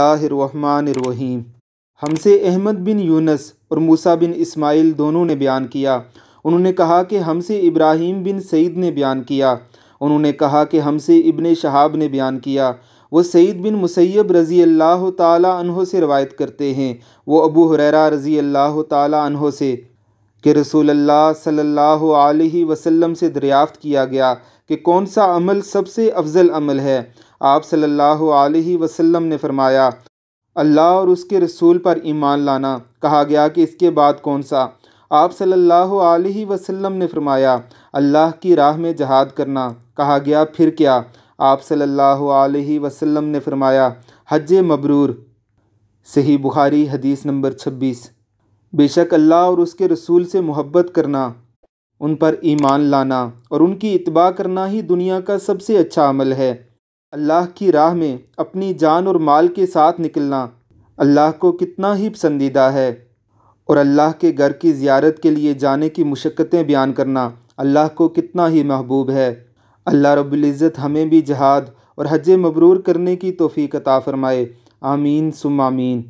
बसमिल्लाम हमसे अहमद बिन यूनस और मूसा बिन इस्माइल दोनों ने बयान किया उन्होंने कहा कि हमसे इब्राहिम बिन सईद ने बयान किया उन्होंने कहा कि हमसे इबन शहाब ने बयान किया वो सईद बिन मुसैब रज़ी अल्लाह तहों से रवायत करते हैं वो अबू हुररा रज़ी अल्लाह तहों से कि रसूल अल्लाह वसम से दरियाफ़्त किया गया कि कौन सा अमल सबसे अफजल अमल है आप सल्लल्लाहु अलैहि वसल्लम ने फरमाया अल्लाह और उसके रसूल पर ईमान लाना कहा गया कि इसके बाद कौन सा आप सल्लल्लाहु अलैहि वसल्लम ने फरमाया अल्लाह की राह में जहाद करना कहा गया फिर क्या आप सल्लल्लाहु अलैहि वसल्लम ने फरमाया हज मबरूर सही बुखारी हदीस नंबर छब्बीस बेशक अल्लाह और उसके रसूल से मोहब्बत करना उन पर ईमान लाना और उनकी इतबा करना ही दुनिया का सबसे अच्छा अमल है अल्लाह की राह में अपनी जान और माल के साथ निकलना अल्लाह को कितना ही पसंदीदा है और अल्लाह के घर की ज़्यारत के लिए जाने की मुशक्क़तें बयान करना अल्लाह को कितना ही महबूब है अल्लाह रबुल्ज़त हमें भी जहाद और हज मबरूर करने की तोफ़ी अता फ़रमाए आमीन सुमामीन